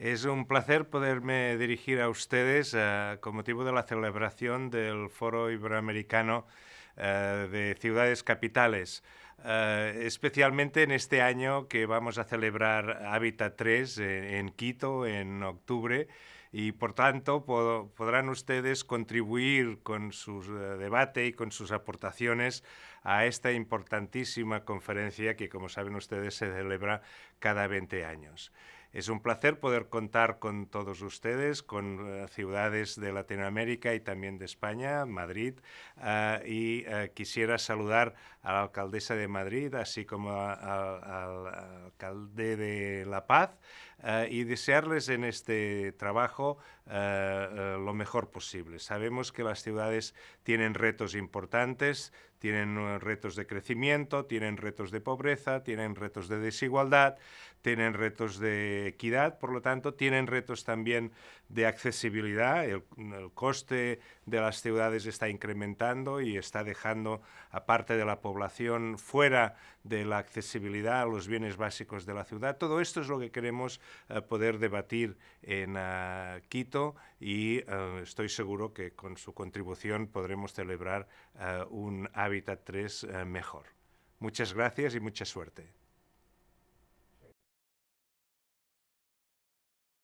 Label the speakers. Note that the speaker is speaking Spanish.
Speaker 1: Es un placer poderme dirigir a ustedes eh, con motivo de la celebración del Foro Iberoamericano eh, de Ciudades Capitales, eh, especialmente en este año que vamos a celebrar Hábitat 3 en, Quito en octubre y por tanto podrán ustedes contribuir con su debate y con sus aportaciones a esta importantísima conferencia que, como saben ustedes, se celebra cada 20 años. Es un placer poder contar con todos ustedes, con eh, ciudades de Latinoamérica y también de España, Madrid. Eh, y eh, quisiera saludar a la alcaldesa de Madrid, así como al alcalde de La Paz eh, y desearles en este trabajo eh, eh, lo mejor posible. Sabemos que las ciudades tienen retos importantes, tienen retos de crecimiento, tienen retos de pobreza, tienen retos de desigualdad, tienen retos de equidad, por lo tanto, tienen retos también de accesibilidad. el coste de las ciudades está incrementando y está dejando a parte de la población fuera de la accesibilidad a los bienes básicos de la ciudad. Todo esto es lo que queremos eh, poder debatir en eh, Quito y eh, estoy seguro que con su contribución podremos celebrar un Hábitat 3 mejor. Muchas gracias y mucha suerte.